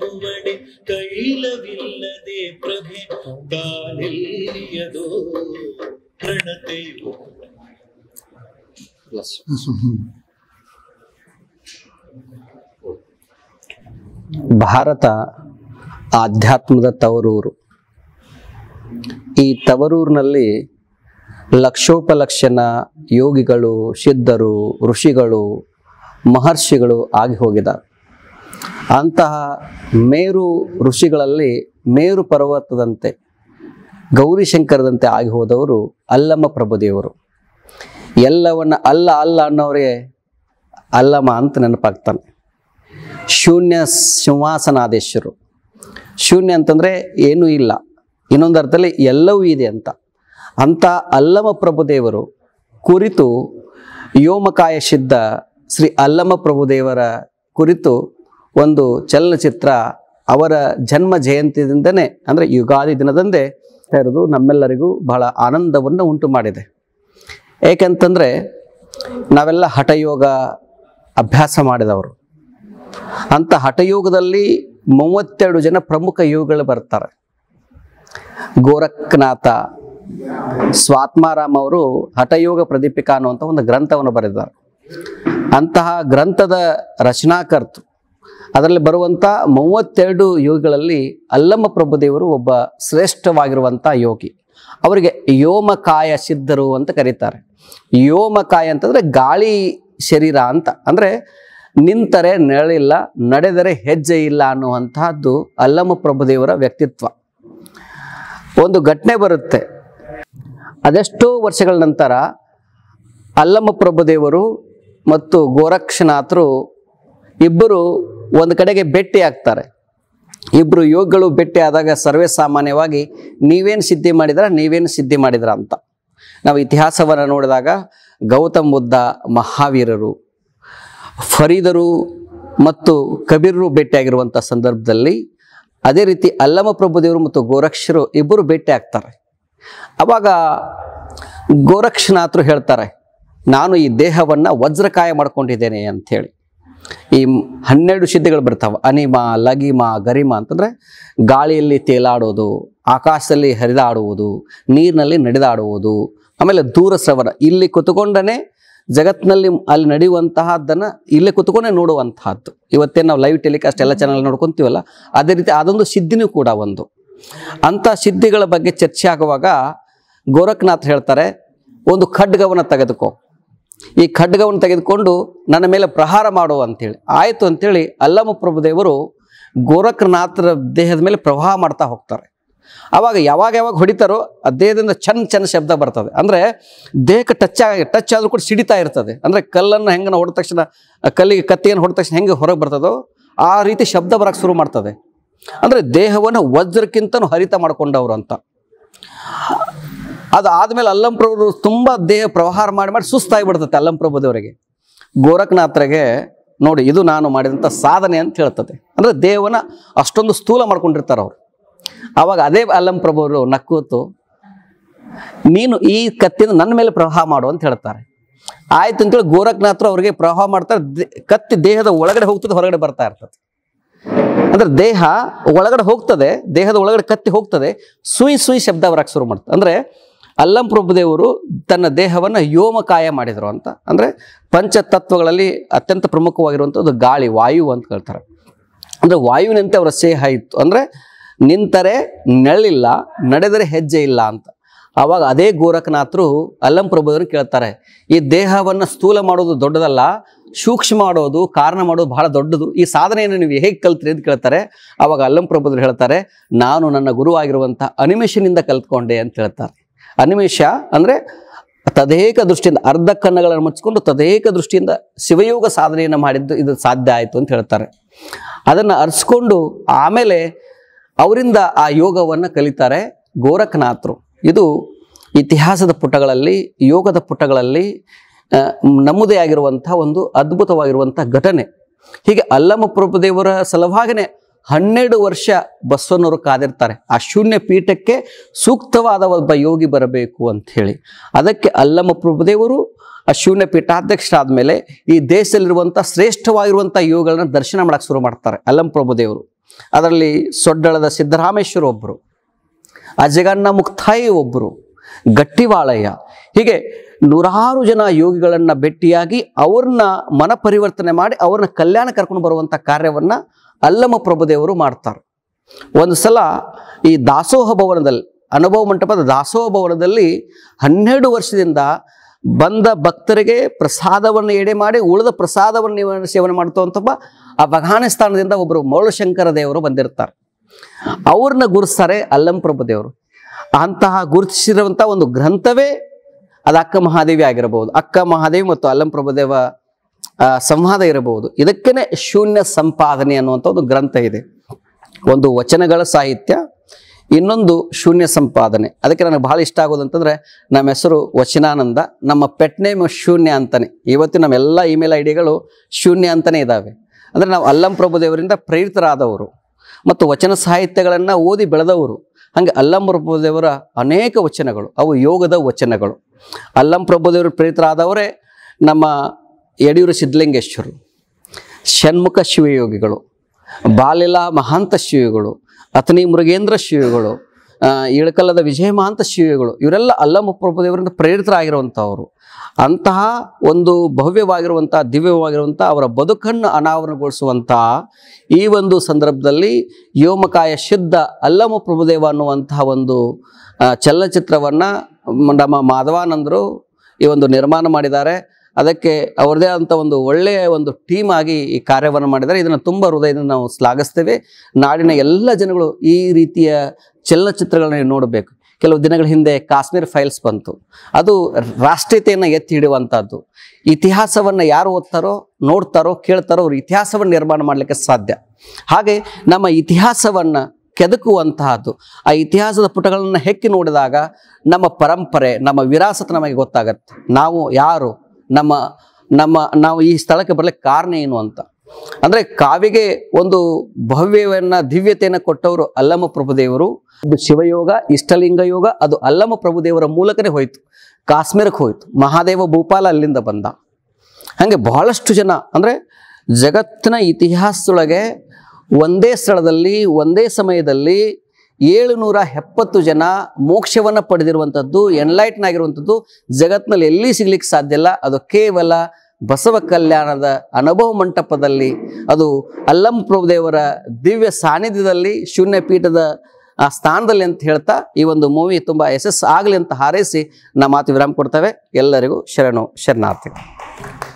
ನಗುವಡೆ ತೈಲವಿಲ್ಲದೆ ಪ್ರಭೆ ಪ್ರಣತೆಯು ಭಾರತ ಆಧ್ಯಾತ್ಮದ ತವರೂರು ಈ ತವರೂರಿನಲ್ಲಿ ಲಕ್ಷೋಪಲಕ್ಷನ ಯೋಗಿಗಳು ಸಿದ್ಧರು ಋಷಿಗಳು ಮಹರ್ಷಿಗಳು ಆಗಿ ಹೋಗಿದ್ದಾರೆ ಅಂತಹ ಮೇರು ಋಷಿಗಳಲ್ಲಿ ಮೇರು ಪರ್ವತದಂತೆ ಗೌರಿಶಂಕರದಂತೆ ಆಗಿ ಹೋದವರು ಅಲ್ಲಮ್ಮ ಪ್ರಭುದೇವರು ಎಲ್ಲವನ್ನ ಅಲ್ಲ ಅಲ್ಲ ಅನ್ನೋರಿಗೆ ಅಲ್ಲಮ್ಮ ಅಂತ ನೆನಪಾಗ್ತಾನೆ ಶೂನ್ಯ ಸಿಂಹಾಸನಾದೇಶರು ಶೂನ್ಯ ಅಂತಂದರೆ ಏನೂ ಇಲ್ಲ ಇನ್ನೊಂದು ಅರ್ಥದಲ್ಲಿ ಎಲ್ಲವೂ ಇದೆ ಅಂತ ಅಂತ ಅಲ್ಲಮ ಪ್ರಭುದೇವರು ಕುರಿತು ಯೋಮಕಾಯ ಶಿದ್ಧ ಶ್ರೀ ಅಲ್ಲಮ ಪ್ರಭುದೇವರ ಕುರಿತು ಒಂದು ಚಲನಚಿತ್ರ ಅವರ ಜನ್ಮ ಜಯಂತಿಯಿಂದನೇ ಅಂದರೆ ಯುಗಾದಿ ದಿನದಂದೇ ತೆರೆದು ನಮ್ಮೆಲ್ಲರಿಗೂ ಬಹಳ ಆನಂದವನ್ನು ಉಂಟು ಮಾಡಿದೆ ಏಕೆಂತಂದರೆ ನಾವೆಲ್ಲ ಹಠಯೋಗ ಅಭ್ಯಾಸ ಮಾಡಿದವರು ಅಂಥ ಹಠಯೋಗದಲ್ಲಿ ಮೂವತ್ತೆರಡು ಜನ ಪ್ರಮುಖ ಯೋಗಗಳು ಬರ್ತಾರೆ ಗೋರಖ್ನಾಥ ಸ್ವಾತ್ಮಾರಾಮ್ ಅವರು ಹಠಯೋಗ ಪ್ರದೀಪಿಕಾ ಅನ್ನುವಂಥ ಒಂದು ಗ್ರಂಥವನ್ನು ಬರೆದಿದ್ದಾರೆ ಅಂತಹ ಗ್ರಂಥದ ರಚನಾಕರ್ತರು ಅದರಲ್ಲಿ ಬರುವಂಥ ಮೂವತ್ತೆರಡು ಯೋಗಿಗಳಲ್ಲಿ ಅಲ್ಲಮ್ಮ ಪ್ರಭುದೇವರು ಒಬ್ಬ ಶ್ರೇಷ್ಠವಾಗಿರುವಂಥ ಯೋಗಿ ಅವರಿಗೆ ಯೋಮಕಾಯ ಸಿದ್ಧರು ಅಂತ ಕರೀತಾರೆ ಯೋಮಕಾಯ ಅಂತಂದರೆ ಗಾಳಿ ಶರೀರ ಅಂತ ಅಂದರೆ ನಿಂತರೆ ನೆರಳಿಲ್ಲ ನಡೆದರೆ ಹೆಜ್ಜೆ ಇಲ್ಲ ಅನ್ನುವಂತಹದ್ದು ಅಲ್ಲಮ್ಮ ಪ್ರಭುದೇವರ ವ್ಯಕ್ತಿತ್ವ ಒಂದು ಘಟನೆ ಬರುತ್ತೆ ಅದೆಷ್ಟೋ ವರ್ಷಗಳ ನಂತರ ಅಲ್ಲಮ್ಮ ಪ್ರಭುದೇವರು ಮತ್ತು ಗೋರಕ್ಷನಾಥರು ಇಬ್ಬರು ಒಂದು ಕಡೆಗೆ ಭೇಟಿ ಆಗ್ತಾರೆ ಇಬ್ಬರು ಯೋಗಗಳು ಭೇಟಿ ಆದಾಗ ಸರ್ವೇ ಸಾಮಾನ್ಯವಾಗಿ ನೀವೇನು ಸಿದ್ಧಿ ಮಾಡಿದ್ರ ನೀವೇನು ಸಿದ್ಧಿ ಮಾಡಿದ್ರ ಅಂತ ನಾವು ಇತಿಹಾಸವನ್ನು ನೋಡಿದಾಗ ಗೌತಮ್ ಬುದ್ಧ ಮಹಾವೀರರು ಫರೀದರು ಮತ್ತು ಕಬೀರರು ಭೇಟಿಯಾಗಿರುವಂಥ ಸಂದರ್ಭದಲ್ಲಿ ಅದೇ ರೀತಿ ಅಲ್ಲಮ ಪ್ರಭುದೇವರು ಮತ್ತು ಗೋರಕ್ಷರು ಇಬ್ಬರು ಭೇಟಿ ಆಗ್ತಾರೆ ಅವಾಗ ಗೋರಕ್ಷನಾಥರು ಹೇಳ್ತಾರೆ ನಾನು ಈ ದೇಹವನ್ನು ವಜ್ರಕಾಯ ಮಾಡ್ಕೊಂಡಿದ್ದೇನೆ ಅಂಥೇಳಿ ಈ ಹನ್ನೆರಡು ಸಿದ್ಧಿಗಳು ಬರ್ತಾವೆ ಅನಿಮ ಲಗಿಮ ಗರಿಮ ಅಂತಂದರೆ ಗಾಳಿಯಲ್ಲಿ ತೇಲಾಡೋದು ಆಕಾಶದಲ್ಲಿ ಹರಿದಾಡುವುದು ನೀರಿನಲ್ಲಿ ನಡೆದಾಡುವುದು ಆಮೇಲೆ ದೂರ ಸವರ ಇಲ್ಲಿ ಕುತ್ಕೊಂಡೇ ಜಗತ್ತಿನಲ್ಲಿ ಅಲ್ಲಿ ನಡೆಯುವಂತಹದ್ದನ್ನು ಇಲ್ಲೇ ಕುತ್ಕೊಂಡೇ ನೋಡುವಂತಹದ್ದು ಇವತ್ತೇನು ನಾವು ಲೈವ್ ಟೆಲಿಕಾಸ್ಟ್ ಎಲ್ಲ ಚಾನಲ್ ನೋಡ್ಕೊತೀವಲ್ಲ ಅದೇ ರೀತಿ ಅದೊಂದು ಸಿದ್ಧಿನೂ ಕೂಡ ಒಂದು ಅಂಥ ಸಿದ್ಧಿಗಳ ಬಗ್ಗೆ ಚರ್ಚೆ ಆಗುವಾಗ ಗೋರಖ್ನಾಥ್ ಹೇಳ್ತಾರೆ ಒಂದು ಖಡ್ಗವನ್ನು ತೆಗೆದುಕೋ ಈ ಖಡ್ಗವನ್ನು ತೆಗೆದುಕೊಂಡು ನನ್ನ ಮೇಲೆ ಪ್ರಹಾರ ಮಾಡು ಅಂತೇಳಿ ಆಯಿತು ಅಂತೇಳಿ ಅಲ್ಲಮ ಪ್ರಭುದೇವರು ಗೋರಖನಾಥರ ದೇಹದ ಮೇಲೆ ಪ್ರವಾಹ ಮಾಡ್ತಾ ಹೋಗ್ತಾರೆ ಆವಾಗ ಯಾವಾಗ ಯಾವಾಗ ಹೊಡಿತಾರೋ ಆ ದೇಹದಿಂದ ಚೆನ್ನ ಚೆನ್ನ ಶಬ್ದ ಬರ್ತದೆ ಅಂದರೆ ದೇಹಕ್ಕೆ ಟಚ್ ಆಗಿ ಟಚ್ ಆದರೂ ಕೂಡ ಸಿಡಿತಾ ಇರ್ತದೆ ಅಂದರೆ ಕಲ್ಲನ್ನು ಹೆಂಗೆ ಹೊಡೆದ ತಕ್ಷಣ ಕಲ್ಲಿಗೆ ಕತ್ತಿಯನ್ನು ಹೊಡೆದ ತಕ್ಷಣ ಹೆಂಗೆ ಹೊರಗೆ ಬರ್ತದೋ ಆ ರೀತಿ ಶಬ್ದ ಬರೋಕ್ಕೆ ಶುರು ಮಾಡ್ತದೆ ಅಂದರೆ ದೇಹವನ್ನು ವಜ್ರಕ್ಕಿಂತನೂ ಹರಿತ ಮಾಡ್ಕೊಂಡವರು ಅಂತ ಅದು ಆದಮೇಲೆ ಅಲ್ಲಂಪ್ರಭುರು ತುಂಬ ದೇಹ ಪ್ರವಹಾರ ಮಾಡಿ ಮಾಡಿ ಸುಸ್ತಾಗಿ ಬಿಡ್ತದೆ ದೇವರಿಗೆ ಗೋರಖನಾಥರಿಗೆ ನೋಡಿ ಇದು ನಾನು ಮಾಡಿದಂಥ ಸಾಧನೆ ಅಂತ ಹೇಳ್ತದೆ ಅಂದರೆ ದೇವನ ಅಷ್ಟೊಂದು ಸ್ಥೂಲ ಮಾಡ್ಕೊಂಡಿರ್ತಾರೆ ಅವರು ಆವಾಗ ಅದೇ ಅಲ್ಲಂಪ್ರಭುವರು ನಕ್ಕೂತು ನೀನು ಈ ಕತ್ತಿನ ನನ್ನ ಮೇಲೆ ಪ್ರವಾಹ ಮಾಡು ಅಂತ ಹೇಳ್ತಾರೆ ಆಯ್ತು ಅಂತೇಳಿ ಗೋರಖನಾಥರು ಅವರಿಗೆ ಪ್ರವಾಹ ಮಾಡ್ತಾರೆ ಕತ್ತಿ ದೇಹದ ಒಳಗಡೆ ಹೋಗ್ತದೆ ಹೊರಗಡೆ ಬರ್ತಾ ಇರ್ತದೆ ಅಂದ್ರೆ ದೇಹ ಒಳಗಡೆ ಹೋಗ್ತದೆ ದೇಹದ ಒಳಗಡೆ ಕತ್ತಿ ಹೋಗ್ತದೆ ಸುಯಿ ಸುಯಿ ಶಬ್ದ ಬರಕ್ಕೆ ಶುರು ಮಾಡ್ತದೆ ಅಂದರೆ ಅಲ್ಲಂ ಪ್ರಭುದೇವರು ತನ್ನ ದೇಹವನ್ನು ಯೋಮಕಾಯ ಮಾಡಿದರು ಅಂತ ಅಂದರೆ ಪಂಚತತ್ವಗಳಲ್ಲಿ ಅತ್ಯಂತ ಪ್ರಮುಖವಾಗಿರುವಂಥದ್ದು ಗಾಳಿ ವಾಯು ಅಂತ ಕೇಳ್ತಾರೆ ಅಂದರೆ ವಾಯುವಿನಂತೆ ಅವರ ಸೇಹ ಇತ್ತು ಅಂದರೆ ನಿಂತರೆ ನೆರಳಿಲ್ಲ ನಡೆದರೆ ಹೆಜ್ಜೆ ಇಲ್ಲ ಅಂತ ಆವಾಗ ಅದೇ ಗೋರಖನಾಥರು ಅಲ್ಲಂ ಪ್ರಭುದೇವರು ಕೇಳ್ತಾರೆ ಈ ದೇಹವನ್ನು ಸ್ಥೂಲ ಮಾಡೋದು ದೊಡ್ಡದಲ್ಲ ಸೂಕ್ಷ್ಮ ಮಾಡೋದು ಕಾರಣ ಮಾಡೋದು ಬಹಳ ದೊಡ್ಡದು ಈ ಸಾಧನೆಯನ್ನು ನೀವು ಹೇಗೆ ಕಲ್ತ್ರಿ ಅಂತ ಕೇಳ್ತಾರೆ ಅವಾಗ ಅಲ್ಲಂ ಪ್ರಭುದ್ರು ಹೇಳ್ತಾರೆ ನಾನು ನನ್ನ ಗುರುವಾಗಿರುವಂಥ ಅನಿಮೇಷನಿಂದ ಕಲ್ತ್ಕೊಂಡೆ ಅಂತ ಹೇಳ್ತಾರೆ ಅನ್ವೇಷ ಅಂದರೆ ತದೇಕ ದೃಷ್ಟಿಯಿಂದ ಅರ್ಧ ಕನ್ನಗಳನ್ನು ಮುಚ್ಚಿಕೊಂಡು ತದೇಕ ದೃಷ್ಟಿಯಿಂದ ಶಿವಯೋಗ ಸಾಧನೆಯನ್ನು ಮಾಡಿದ್ದು ಇದು ಸಾಧ್ಯ ಆಯಿತು ಅಂತ ಹೇಳ್ತಾರೆ ಅದನ್ನು ಅರಿಸ್ಕೊಂಡು ಆಮೇಲೆ ಅವರಿಂದ ಆ ಯೋಗವನ್ನು ಕಲಿತಾರೆ ಗೋರಖನಾಥರು ಇದು ಇತಿಹಾಸದ ಪುಟಗಳಲ್ಲಿ ಯೋಗದ ಪುಟಗಳಲ್ಲಿ ನಮ್ಮದೇ ಆಗಿರುವಂಥ ಒಂದು ಅದ್ಭುತವಾಗಿರುವಂಥ ಘಟನೆ ಹೀಗೆ ಅಲ್ಲಮ ಪ್ರಭುದೇವರ ಸಲುವಾಗನೇ ಹನ್ನೆರಡು ವರ್ಷ ಬಸವನವರು ಕಾದಿರ್ತಾರೆ ಆ ಶೂನ್ಯ ಪೀಠಕ್ಕೆ ಸೂಕ್ತವಾದ ಒಬ್ಬ ಯೋಗಿ ಬರಬೇಕು ಅಂತ ಹೇಳಿ ಅದಕ್ಕೆ ಅಲ್ಲಮ್ಮ ಪ್ರಭುದೇವರು ಆ ಶೂನ್ಯ ಪೀಠಾಧ್ಯಕ್ಷರಾದ ಮೇಲೆ ಈ ದೇಶದಲ್ಲಿರುವಂಥ ಶ್ರೇಷ್ಠವಾಗಿರುವಂಥ ಯೋಗಗಳನ್ನ ದರ್ಶನ ಮಾಡೋಕ್ಕೆ ಶುರು ಮಾಡ್ತಾರೆ ಅಲ್ಲಮ್ಮ ಪ್ರಭುದೇವರು ಅದರಲ್ಲಿ ಸೊಡ್ಡಳದ ಸಿದ್ದರಾಮೇಶ್ವರ ಒಬ್ಬರು ಅಜಗಣ್ಣ ಮುಕ್ತಾಯಿ ಒಬ್ಬರು ಗಟ್ಟಿವಾಳಯ್ಯ ಹೀಗೆ ನೂರಾರು ಜನ ಯೋಗಿಗಳನ್ನು ಭೇಟಿಯಾಗಿ ಅವ್ರನ್ನ ಮನ ಪರಿವರ್ತನೆ ಮಾಡಿ ಅವ್ರನ್ನ ಕಲ್ಯಾಣ ಕರ್ಕೊಂಡು ಬರುವಂಥ ಕಾರ್ಯವನ್ನು ಅಲ್ಲಮ ಪ್ರಭುದೇವರು ಮಾಡ್ತಾರೆ ಒಂದು ಸಲ ಈ ದಾಸೋಹ ಭವನದಲ್ಲಿ ಅನುಭವ ಮಂಟಪದ ದಾಸೋಹ ಭವನದಲ್ಲಿ ಹನ್ನೆರಡು ವರ್ಷದಿಂದ ಬಂದ ಭಕ್ತರಿಗೆ ಪ್ರಸಾದವನ್ನು ಎಡೆ ಮಾಡಿ ಉಳಿದ ಪ್ರಸಾದವನ್ನು ಸೇವನೆ ಮಾಡ್ತವಂಥಪ್ಪ ಆ ಸ್ಥಾನದಿಂದ ಒಬ್ಬರು ಮೌಳಶಂಕರ ದೇವರು ಬಂದಿರ್ತಾರೆ ಅವ್ರನ್ನ ಗುರುಸ್ತಾರೆ ಅಲ್ಲಂ ದೇವರು ಅಂತಹ ಗುರುತಿಸಿರುವಂಥ ಒಂದು ಗ್ರಂಥವೇ ಅದು ಅಕ್ಕ ಮಹಾದೇವಿ ಆಗಿರಬಹುದು ಅಕ್ಕ ಮಹಾದೇವಿ ಮತ್ತು ಅಲ್ಲಂ ಪ್ರಭುದೇವ ಸಂವಾದ ಇರಬಹುದು ಇದಕ್ಕೇನೆ ಶೂನ್ಯ ಸಂಪಾದನೆ ಅನ್ನುವಂಥ ಒಂದು ಗ್ರಂಥ ಇದೆ ಒಂದು ವಚನಗಳ ಸಾಹಿತ್ಯ ಇನ್ನೊಂದು ಶೂನ್ಯ ಸಂಪಾದನೆ ಅದಕ್ಕೆ ನನಗೆ ಭಾಳ ಇಷ್ಟ ಅಂತಂದ್ರೆ ನಮ್ಮ ಹೆಸರು ವಚನಾನಂದ ನಮ್ಮ ಪೆಟ್ ನೇಮ್ ಶೂನ್ಯ ಅಂತಾನೆ ಇವತ್ತು ನಮ್ಮೆಲ್ಲ ಇಮೇಲ್ ಐ ಡಿಗಳು ಶೂನ್ಯ ಅಂತಲೇ ಇದ್ದಾವೆ ಅಂದರೆ ನಾವು ಅಲ್ಲಂ ಪ್ರಭುದೇವರಿಂದ ಪ್ರೇರಿತರಾದವರು ಮತ್ತು ವಚನ ಸಾಹಿತ್ಯಗಳನ್ನು ಓದಿ ಬೆಳೆದವರು ಹಾಗೆ ಅಲ್ಲಂ ಪ್ರಭುದೇವರ ಅನೇಕ ವಚನಗಳು ಅವು ಯೋಗದ ವಚನಗಳು ಅಲ್ಲಂ ಪ್ರಭುದೇವರು ಪ್ರೇತರಾದವರೇ ನಮ್ಮ ಯಡಿಯೂರು ಸಿದ್ಧಲಿಂಗೇಶ್ವರು ಷಣ್ಮುಖ ಶಿವಯೋಗಿಗಳು ಬಾಲಿಲಾ ಮಹಾಂತ ಶಿವಿಗಳು ಅತನಿ ಮೃಗೇಂದ್ರ ಶಿವಿಗಳು ಇಳಕಲ್ಲದ ವಿಜಯಮಾಂತ ಶಿವಿಗಳು ಇವರೆಲ್ಲ ಅಲ್ಲಮಪ್ರಭು ದೇವರಿಂದ ಪ್ರೇರಿತರಾಗಿರುವಂಥವರು ಅಂತಹ ಒಂದು ಭವ್ಯವಾಗಿರುವಂಥ ದಿವ್ಯವಾಗಿರುವಂಥ ಅವರ ಬದುಕನ್ನು ಅನಾವರಣಗೊಳಿಸುವಂತಹ ಈ ಒಂದು ಸಂದರ್ಭದಲ್ಲಿ ಯೋಮಕಾಯ ಶುದ್ಧ ಅಲ್ಲಮ ಪ್ರಭುದೇವ ಅನ್ನುವಂತಹ ಒಂದು ಚಲನಚಿತ್ರವನ್ನು ನಮ್ಮ ಮಾಧವಾನಂದರು ಈ ಒಂದು ನಿರ್ಮಾಣ ಮಾಡಿದ್ದಾರೆ ಅದಕ್ಕೆ ಅವರದೇ ಆದಂಥ ಒಂದು ಒಳ್ಳೆಯ ಒಂದು ಟೀಮ್ ಆಗಿ ಈ ಕಾರ್ಯವನ್ನು ಮಾಡಿದರೆ ಇದನ್ನು ತುಂಬ ಹೃದಯದಿಂದ ನಾವು ಶ್ಲಾಘಿಸ್ತೇವೆ ನಾಡಿನ ಎಲ್ಲ ಜನಗಳು ಈ ರೀತಿಯ ಚಲನಚಿತ್ರಗಳನ್ನ ನೋಡಬೇಕು ಕೆಲವು ದಿನಗಳ ಹಿಂದೆ ಕಾಶ್ಮೀರ್ ಫೈಲ್ಸ್ ಬಂತು ಅದು ರಾಷ್ಟ್ರೀಯತೆಯನ್ನು ಎತ್ತಿ ಹಿಡಿಯುವಂಥದ್ದು ಇತಿಹಾಸವನ್ನು ಯಾರು ಓದ್ತಾರೋ ನೋಡ್ತಾರೋ ಕೇಳ್ತಾರೋ ಅವ್ರ ಇತಿಹಾಸವನ್ನು ನಿರ್ಮಾಣ ಮಾಡಲಿಕ್ಕೆ ಸಾಧ್ಯ ಹಾಗೆ ನಮ್ಮ ಇತಿಹಾಸವನ್ನು ಕೆದಕುವಂತಹದ್ದು ಆ ಇತಿಹಾಸದ ಪುಟಗಳನ್ನು ಹೆಕ್ಕಿ ನೋಡಿದಾಗ ನಮ್ಮ ಪರಂಪರೆ ನಮ್ಮ ವಿರಾಸತ ನಮಗೆ ಗೊತ್ತಾಗತ್ತೆ ನಾವು ಯಾರು ನಮ್ಮ ನಮ್ಮ ನಾವು ಈ ಸ್ಥಳಕ್ಕೆ ಬರಲಿಕ್ಕೆ ಕಾರಣ ಏನು ಅಂತ ಅಂದರೆ ಕಾವಿಗೆ ಒಂದು ಭವ್ಯವನ್ನು ದಿವ್ಯತೆಯನ್ನು ಕೊಟ್ಟವರು ಅಲ್ಲಮ ಪ್ರಭುದೇವರು ಶಿವಯೋಗ ಇಷ್ಟಲಿಂಗ ಯೋಗ ಅದು ಅಲ್ಲಮ ಪ್ರಭುದೇವರ ಮೂಲಕನೇ ಹೋಯಿತು ಕಾಶ್ಮೀರಕ್ಕೆ ಹೋಯಿತು ಮಹಾದೇವ ಭೂಪಾಲ ಅಲ್ಲಿಂದ ಬಂದ ಹಾಗೆ ಬಹಳಷ್ಟು ಜನ ಅಂದರೆ ಜಗತ್ತಿನ ಇತಿಹಾಸದೊಳಗೆ ಒಂದೇ ಸ್ಥಳದಲ್ಲಿ ಒಂದೇ ಸಮಯದಲ್ಲಿ ಏಳುನೂರ ಎಪ್ಪತ್ತು ಜನ ಮೋಕ್ಷವನ್ನು ಪಡೆದಿರುವಂಥದ್ದು ಎನ್ಲೈಟ್ನಾಗಿರುವಂಥದ್ದು ಆಗಿರುವಂಥದ್ದು ಜಗತ್ತಿನಲ್ಲಿ ಎಲ್ಲಿ ಸಿಗ್ಲಿಕ್ಕೆ ಸಾಧ್ಯ ಇಲ್ಲ ಅದು ಕೇವಲ ಬಸವ ಕಲ್ಯಾಣದ ಅನುಭವ ಮಂಟಪದಲ್ಲಿ ಅದು ಅಲ್ಲಂ ಪ್ರಭುದೇವರ ದಿವ್ಯ ಸಾನ್ನಿಧ್ಯದಲ್ಲಿ ಶೂನ್ಯ ಪೀಠದ ಆ ಸ್ಥಾನದಲ್ಲಿ ಅಂತ ಹೇಳ್ತಾ ಈ ಒಂದು ಮೂವಿ ತುಂಬ ಯಶಸ್ಸು ಆಗಲಿ ಅಂತ ಹಾರೈಸಿ ನಮ್ಮ ಮಾತು ವಿರಾಮ ಕೊಡ್ತೇವೆ ಎಲ್ಲರಿಗೂ ಶರಣು ಶರಣಾರ್ಥಿ